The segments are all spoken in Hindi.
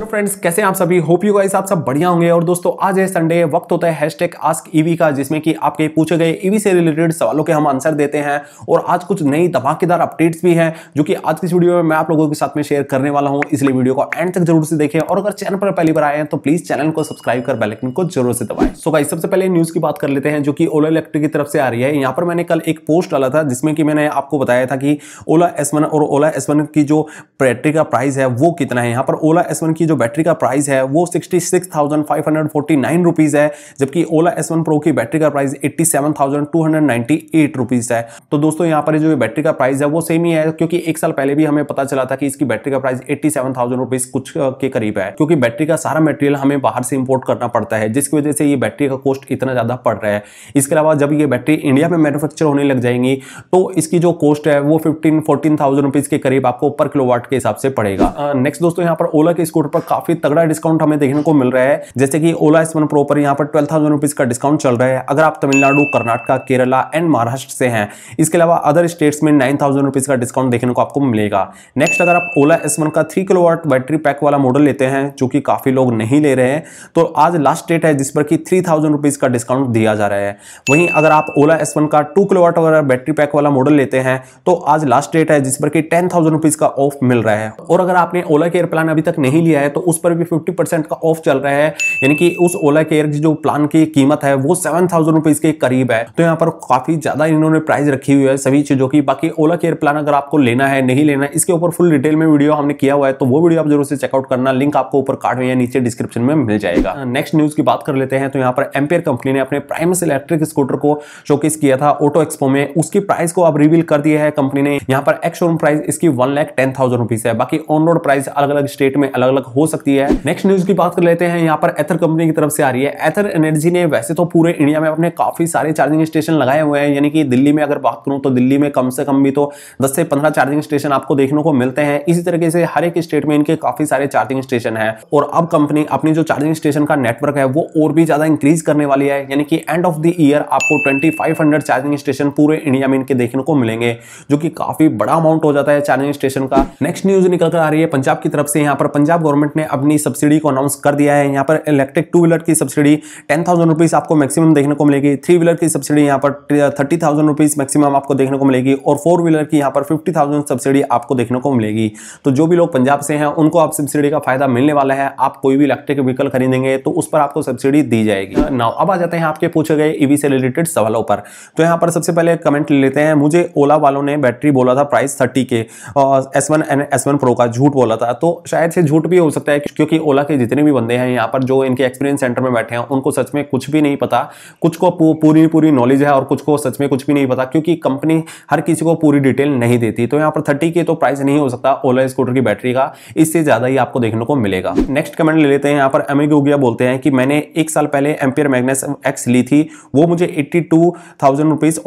हेलो फ्रेंड्स कैसे आप सभी होप यू गाइस आप सब बढ़िया होंगे और दोस्तों आज है संडे वक्त होता है हैशटैग आस्क ईवी का जिसमें कि आपके पूछे गए ईवी से रिलेटेड सवालों के हम आंसर देते हैं और आज कुछ नई धमाकेदार अपडेट्स भी हैं जो कि आज की इस वीडियो में मैं आप लोगों के साथ में शेयर करने वाला हूँ इसलिए वीडियो को एंड तक जरूर से देखें और अगर चैनल पर पहली बार आए हैं तो प्लीज चैनल को सब्सक्राइब कर बेलाइकन को जरूर से दबाएं सो गाइस सबसे पहले न्यूज की बात कर लेते हैं जो कि ओला इलेक्ट्रिक की तरफ से आ रही है यहाँ पर मैंने कल एक पोस्ट डाला था जिसमें कि मैंने आपको बताया था कि ओला एस और ओला एस की जो बैटरी का प्राइस है वो कितना है यहाँ पर ओला एस की जो बैटरी का प्राइस है वो sixty six thousand five hundred forty nine rupees है जबकि ओला एस वन प्रो की बैटरी का price eighty seven thousand two hundred ninety eight rupees है तो दोस्तों यहाँ पर जो बैटरी का प्राइस है वो सेम ही है क्योंकि एक साल पहले भी हमें पता चला था कि इसकी बैटरी का price eighty seven thousand rupees कुछ के करीब है क्योंकि बैटरी का सारा मटेरियल हमें बाहर से इंपोर्ट करना पड़ता है जिसकी वजह से ये बैटरी का कॉस्ट इतना ज़्यादा पड़ रहा है इसके अलावा जब ये बैटरी इंडिया में मैनुफैक्चर होने लग जाएंगी तो इसकी जो कॉस्ट है वो फिफ्टीन फोर्टीन थाउजेंड रुपीज़ के करीब आपको पर किलोवाट के हिसाब से पड़ेगा नेक्स्ट दोस्तों यहाँ पर ओला के स्कूटर पर पर काफी तगड़ा डिस्काउंट हमें देखने को मिल रहा है जैसे कि ओला एस वन प्रो पर यहाँ पर ट्वेल्व थाउजेंड रुपीज का डिस्काउंट चल रहा है अगर आप तमिलनाडु कर्नाटक केरला एंड महाराष्ट्र से हैं इसके अलावा अदर स्टेट्स में नाइन थाउजेंड रुपीज का डिस्काउंट देखने को आपको मिलेगा नेक्स्ट अगर आप ओला एस वन का three kilo watt battery pack वाला मॉडल लेते हैं जो कि काफी लोग नहीं ले रहे हैं तो आज लास्ट डेट है जिस पर कि थ्री थाउजेंड रुपीज का डिस्काउंट दिया जा रहा है वहीं अगर आप ओला एस वन का टू किलो वाट अगर बैटरी पैक वाला मॉडल लेते हैं तो आज लास्ट डेट है जिस पर कि टेन थाउजेंड रुपीज का ऑफ मिल रहा है और अगर आपने ओला केयर प्लान अभी तक नहीं लिया किया है तो उस पर भी फिफ्टी परसेंट का ऑफ चल रहा है यानी कि उस ओला केयर की जो प्लान की कीमत है वो सेवन थाउजेंड रुपीज के करीब है तो यहाँ पर काफी ज्यादा इन्होंने प्राइस रखी हुई है सभी चीजों की बाकी ओला केयर प्लान अगर आपको लेना है नहीं लेना है इसके ऊपर फुल डिटेल में वीडियो हमने किया हुआ है तो वो वीडियो आप जरूर से चेकआउट करना लिंक आपको ऊपर कार्ड में या नीचे डिस्क्रिप्शन में मिल जाएगा नेक्स्ट हाँ। न्यूज की बात कर लेते हैं तो यहाँ पर एम्पेयर कंपनी ने अपने प्राइमस इलेक्ट्रिक स्कूटर को शोकेस किया था ऑटो एक्सपो में उसकी प्राइस को अब रिवील कर दिया है कंपनी ने यहाँ पर एक्स प्राइस इसकी one lakh ten thousand rupees है बाकी ऑन रोड प्राइस अलग अलग स्टेट में अलग अलग हो सकती है नेक्स्ट न्यूज की बात कर लेते हैं यहाँ पर एथर कंपनी की तरफ से आ रही है एथर एनर्जी ने वैसे तो पूरे इंडिया में अपने काफी सारे चार्जिंग स्टेशन लगाए हुए हैं यानी कि दिल्ली में अगर बात करूं तो दिल्ली में कम से कम भी तो दस से पंद्रह चार्जिंग स्टेशन आपको देखने को मिलते हैं इसी तरीके से हर एक स्टेट में इनके काफी सारे चार्जिंग स्टेशन है और अब कंपनी अपनी जो चार्जिंग स्टेशन का नेटवर्क है वो और भी ज्यादा इंक्रीज करने वाली है यानी कि एंड ऑफ द ईयर आपको ट्वेंटी चार्जिंग स्टेशन पूरे इंडिया में इनके देखने को मिलेंगे जो कि काफी बड़ा अमाउंट हो जाता है चार्जिंग स्टेशन का नेक्स्ट न्यूज निकल कर आ रही है पंजाब की तरफ से यहाँ पर पंजाब गवर्नमेंट गवर्नमेंट ने अपनी सब्सिडी को अनाउंस कर दिया है यहाँ पर इलेक्ट्रिक टू व्हीलर की सब्सिडी टेन थाउजेंड रुपीज़ आपको मैक्सिमम देखने को मिलेगी थ्री व्हीलर की सब्सिडी यहाँ पर थर्टी थाउजेंड रुपीज़ मैक्सिमम आपको देखने को मिलेगी और फोर व्हीलर की यहाँ पर फिफ्टी थाउजेंड सब्सिडी आपको देखने को मिलेगी तो जो भी लोग पंजाब से हैं उनको आप सब्सिडी का फायदा मिलने वाला है आप कोई भी इलेक्ट्रिक व्हीकल खरीदेंगे तो उस पर आपको सब्सिडी दी जाएगी नाउ अब आ जाते हैं आपके पूछे गए ईवी से रिलेटेड सवालों पर तो यहाँ पर सबसे पहले कमेंट लेते हैं मुझे ओला वालों ने बैटरी बोला था प्राइस थर्टी के S one S one pro का झूठ बोला था तो शायद से झूठ भी हो हो सकता है क्योंकि ओला के जितने भी बंदे हैं यहाँ पर जो इनके एक्सपीरियंस सेंटर में बैठे हैं उनको सच में कुछ भी नहीं पता कुछ को पूरी पूरी नॉलेज है और कुछ को सच में कुछ भी नहीं पता क्योंकि कंपनी हर किसी को पूरी डिटेल नहीं देती तो यहाँ पर थर्टी के तो प्राइस नहीं हो सकता ओला स्कूटर की बैटरी का इससे ज़्यादा ही आपको देखने को मिलेगा नेक्स्ट कमेंट ले लेते हैं यहाँ पर एम गुगिया बोलते हैं कि मैंने एक साल पहले एम्पियर मैगनेस एक्स ली थी वो मुझे एट्टी टू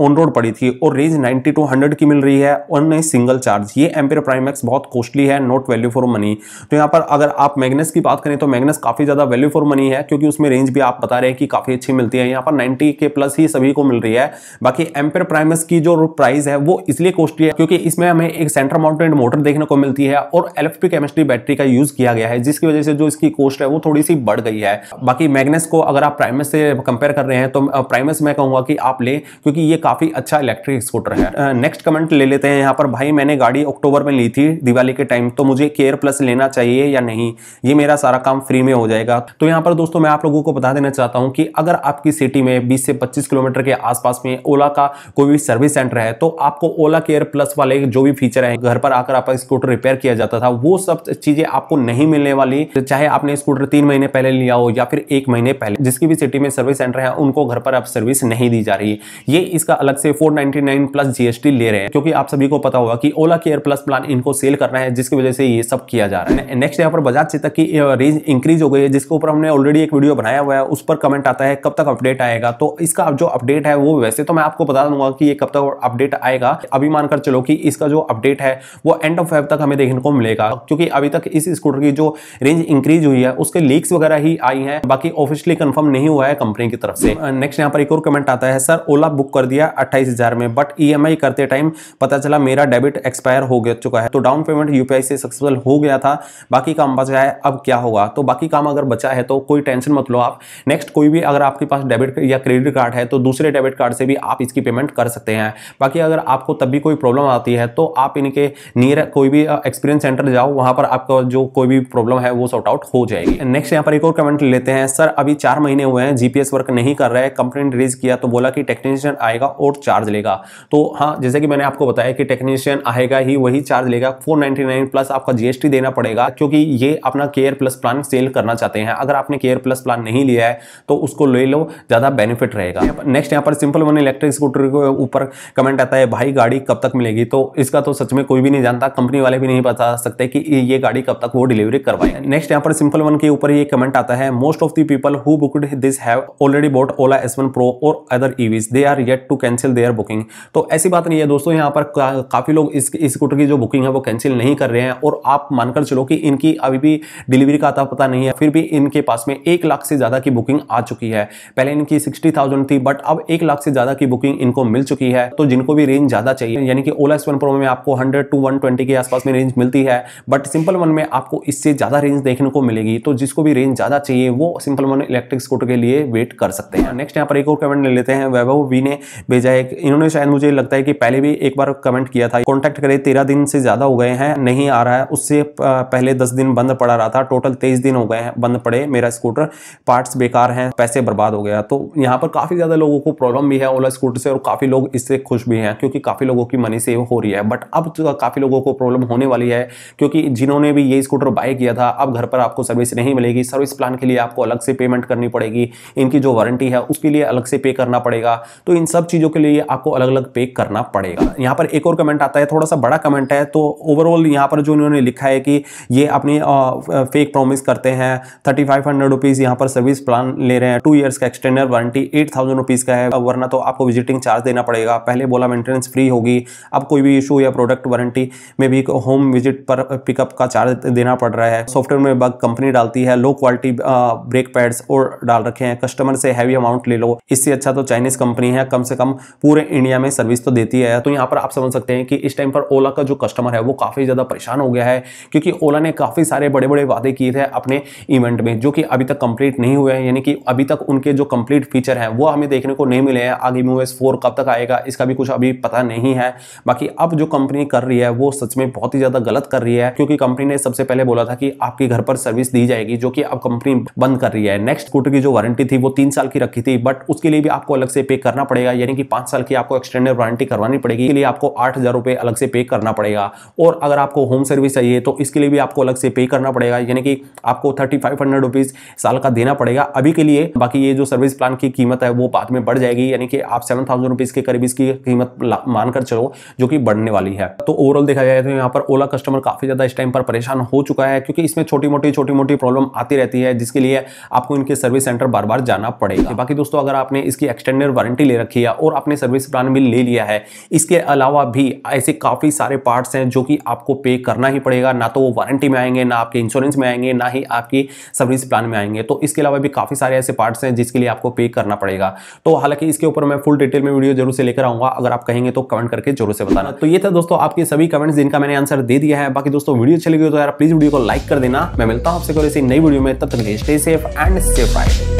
ऑन रोड पड़ी थी और रेंज नाइन्टी टू हंड्रेड की मिल रही है और नहीं सिंगल चार्ज ये एम्पियर प्राइमैक्स बहुत कॉस्टली है नोट वैल्यू फॉर मनी तो यहाँ पर अगर आप मैग्नस की बात करें तो मैग्नस काफ़ी ज़्यादा वैल्यू फॉर मनी है क्योंकि उसमें रेंज भी आप बता रहे हैं कि काफ़ी अच्छी मिलती है यहाँ पर 90 के प्लस ही सभी को मिल रही है बाकी एम्पेयर प्राइमस की जो प्राइस है वो इसलिए कॉस्टली है क्योंकि इसमें हमें एक सेंटर माउंटेड मोटर देखने को मिलती है और एलएफपी केमिस्ट्री बैटरी का यूज़ किया गया है जिसकी वजह से जो इसकी कॉस्ट है वो थोड़ी सी बढ़ गई है बाकी मैग्नेस को अगर आप प्राइमस से कंपेयर कर रहे हैं तो प्राइमस मैं कहूंगा कि आप लें क्योंकि ये काफ़ी अच्छा इलेक्ट्रिक स्कूटर है नेक्स्ट कमेंट ले लेते हैं यहाँ पर भाई मैंने गाड़ी अक्टूबर में ली थी दिवाली के टाइम तो मुझे केयर प्लस लेना चाहिए या नहीं नहीं ये मेरा सारा काम फ्री में हो जाएगा तो यहाँ पर दोस्तों मैं आप लोगों को बता देना चाहता हूँ कि अगर आपकी सिटी में बीस से पच्चीस किलोमीटर के आसपास में ओला का कोई भी सर्विस सेंटर है तो आपको ओला केयर प्लस वाले जो भी फीचर है घर पर आकर आपका स्कूटर रिपेयर किया जाता था वो सब चीजें आपको नहीं मिलने वाली चाहे आपने स्कूटर तीन महीने पहले लिया हो या फिर एक महीने पहले जिसकी भी सिटी में सर्विस सेंटर है उनको घर पर आप सर्विस नहीं दी जा रही ये इसका अलग से 499 प्लस जीएसटी ले रहे हैं क्योंकि आप सभी को पता होगा कि ओला केयर प्लस प्लान इनको सेल करना है जिसकी वजह से ये सब किया जा रहा है नेक्स्ट यहाँ पर बजाज चेतक की रेंज इंक्रीज हो गई है जिसके ऊपर हमने ऑलरेडी एक वीडियो बनाया हुआ है उस पर कमेंट आता है कब तक अपडेट आएगा तो इसका जो अपडेट है वो वैसे तो मैं आपको बता दूंगा कि ये कब तक अपडेट आएगा अभी मानकर चलो कि इसका जो अपडेट है वो एंड ऑफ फाइव तक हमें देखने को मिलेगा क्योंकि अभी तक इस स्कूटर की जो रेंज इंक्रीज हुई है उसके लीक्स वगैरह ही आई है बाकी ऑफिशियली कन्फर्म नहीं हुआ है कंपनी की तरफ से नेक्स्ट यहाँ पर एक और कमेंट आता है सर ओला बुक कर दिया अट्ठाईस में बट ई e करते टाइम पता चला मेरा डेबिट एक्सपायर हो गया चुका है तो डाउन पेमेंट यूपीआई से सक्सेसफुल हो गया था बाकी काम पास गया है अब क्या होगा तो बाकी काम अगर बचा है तो कोई टेंशन मत लो आप नेक्स्ट कोई भी अगर आपके पास डेबिट या क्रेडिट कार्ड है तो दूसरे डेबिट कार्ड से भी आप इसकी पेमेंट कर सकते हैं बाकी अगर आपको तब भी कोई प्रॉब्लम आती है तो आप इनके नियर कोई भी एक्सपीरियंस सेंटर जाओ वहाँ पर आपका जो कोई भी प्रॉब्लम है वो सॉर्ट आउट हो जाएगी नेक्स्ट यहाँ पर एक और कमेंट लेते हैं सर अभी चार महीने हुए हैं जीपीएस वर्क नहीं कर रहे है कंप्लेन रेज किया तो बोला कि टेक्नीशियन आएगा और चार्ज लेगा तो हाँ जैसे कि मैंने आपको बताया कि टेक्नीशियन आएगा ही वही चार्ज लेगा फोर प्लस आपका जीएसटी देना पड़ेगा क्योंकि ये अपना केयर प्लस प्लान सेल करना चाहते हैं अगर आपने केयर प्लस प्लान नहीं लिया है तो उसको ले लो ज़्यादा बेनिफिट रहेगा नेक्स्ट यहाँ पर सिंपल वन इलेक्ट्रिक स्कूटर के ऊपर कमेंट आता है भाई गाड़ी कब तक मिलेगी तो इसका तो सच में कोई भी नहीं जानता कंपनी वाले भी नहीं बता सकते कि ये गाड़ी कब तक वो डिलीवरी करवाए नेक्स्ट यहाँ पर सिंपल वन के ऊपर ये कमेंट आता है most of the people who booked this have already bought Ola S one pro और other EVs they are yet to cancel their booking तो ऐसी बात नहीं है दोस्तों यहाँ पर का, काफ़ी लोग इस स्कूटर की जो बुकिंग है वो कैंसिल नहीं कर रहे हैं और आप मानकर चलो कि इनकी अभी भी डिलीवरी का आता पता नहीं है फिर भी इनके पास में एक लाख से ज़्यादा की बुकिंग आ चुकी है पहले इनकी सिक्सटी थाउजेंड थी बट अब एक लाख से ज़्यादा की बुकिंग इनको मिल चुकी है तो जिनको भी रेंज ज़्यादा चाहिए यानी कि ओला एस प्रो में आपको हंड्रेड टू वन के आसपास में रेंज मिलती है बट सिंपल वन में आपको इससे ज़्यादा रेंज देखने को मिलेगी तो जिसको भी रेंज ज़्यादा चाहिए वो सिंपल वन इलेक्ट्रिक स्कूटर के लिए वेट कर सकते हैं नेक्स्ट यहाँ पर एक और कमेंट ले लेते हैं वैभव वी ने भेजा है इन्होंने शायद मुझे लगता है कि पहले भी एक बार कमेंट किया था कॉन्टैक्ट करे तेरह दिन से ज़्यादा हो गए हैं नहीं आ रहा है उससे पहले दस दिन बंद पड़ा रहा था टोटल तेईस दिन हो गए हैं बंद पड़े मेरा स्कूटर पार्ट्स बेकार हैं पैसे बर्बाद हो गया तो यहाँ पर काफ़ी ज़्यादा लोगों को प्रॉब्लम भी है ओला स्कूटर से और काफ़ी लोग इससे खुश भी हैं क्योंकि काफ़ी लोगों की मनी सेव हो रही है बट अब तो काफ़ी लोगों को प्रॉब्लम होने वाली है क्योंकि जिन्होंने भी ये स्कूटर बाय किया था अब घर पर आपको सर्विस नहीं मिलेगी सर्विस प्लान के लिए आपको अलग से पेमेंट करनी पड़ेगी इनकी जो वारंटी है उसके लिए अलग से पे करना पड़ेगा तो इन सब चीज़ों के लिए आपको अलग अलग पे करना पड़ेगा यहाँ पर एक और कमेंट आता है थोड़ा सा बड़ा कमेंट है तो ओवरऑल यहाँ पर जो इन्होंने लिखा है कि ये अपनी फेक प्रॉमिस करते हैं थर्टी फाइव हंड्रेड रुपीज़ यहाँ पर सर्विस प्लान ले रहे हैं टू ईयर्स का extended warranty eight thousand rupees का है वरना तो आपको विजिटिंग चार्ज देना पड़ेगा पहले बोला मेंटेनेंस फ्री होगी अब कोई भी इशू या प्रोडक्ट वारंटी में भी होम विजिट पर पिकअप का चार्ज देना पड़ रहा है सॉफ्टवेयर में बग कंपनी डालती है लो क्वालिटी ब्रेक पैड्स और डाल रखे हैं कस्टमर से हैवी अमाउंट ले लो इससे अच्छा तो चाइनीज़ कंपनी है कम से कम पूरे इंडिया में सर्विस तो देती है तो यहाँ पर आप समझ सकते हैं कि इस टाइम पर ओला का जो कस्टमर है वो काफ़ी ज़्यादा परेशान हो गया है क्योंकि ओला ने काफ़ी सारे सारे बड़े बड़े वादे किए थे अपने इवेंट में जो कि अभी तक कंप्लीट नहीं हुए हैं यानी कि अभी तक उनके जो कंप्लीट फीचर हैं वो हमें देखने को नहीं मिले हैं आगे यू एस कब तक आएगा इसका भी कुछ अभी पता नहीं है बाकी अब जो कंपनी कर रही है वो सच में बहुत ही ज़्यादा गलत कर रही है क्योंकि कंपनी ने सबसे पहले बोला था कि आपके घर पर सर्विस दी जाएगी जो कि अब कंपनी बंद कर रही है नेक्स्ट स्कूटर की जो वारंटी थी वो तीन साल की रखी थी बट उसके लिए भी आपको अलग से पे करना पड़ेगा यानी कि पाँच साल की आपको एक्सटेंडेड वारंटी करवानी पड़ेगी इसलिए आपको आठ हज़ार अलग से पे करना पड़ेगा और अगर आपको होम सर्विस चाहिए तो इसके लिए भी आपको अलग से पे करना पड़ेगा यानी कि आपको थर्टी फाइव हंड्रेड रुपीज़ साल का देना पड़ेगा अभी के लिए बाकी ये जो सर्विस प्लान की कीमत है वो बाद में बढ़ जाएगी यानी कि आप सेवन थाउजेंड रुपीज़ के करीब इसकी कीमत मानकर चलो जो कि बढ़ने वाली है तो ओवरऑल देखा जाए तो यहाँ पर ओला कस्टमर काफ़ी ज़्यादा इस टाइम पर परेशान हो चुका है क्योंकि इसमें छोटी मोटी छोटी मोटी प्रॉब्लम आती रहती है जिसके लिए आपको इनके सर्विस सेंटर बार बार जाना पड़ेगा बाकी दोस्तों अगर आपने इसकी एक्सटेंडेड वारंटी ले रखी है और आपने सर्विस प्लान भी ले लिया है इसके अलावा भी ऐसे काफ़ी सारे पार्ट्स हैं जो कि आपको पे करना ही पड़ेगा ना तो वो वारंटी में आएंगे ना आपके इंश्योरेंस में आएंगे ना ही आपकी सर्विस प्लान में आएंगे तो इसके अलावा भी काफ़ी सारे ऐसे पार्ट्स हैं जिसके लिए आपको पे करना पड़ेगा तो हालांकि इसके ऊपर मैं फुल डिटेल में वीडियो जरूर से लेकर आऊँगा अगर आप कहेंगे तो कमेंट करके जरूर से बताना तो ये था दोस्तों आपके सभी कमेंट्स जिनका मैंने आंसर दे दिया है बाकी दोस्तों वीडियो चले लगी तो यार प्लीज़ वीडियो को लाइक कर देना मैं मिलता हूँ आपसे कोई ऐसी नई वीडियो में तब तक stay safe and safe I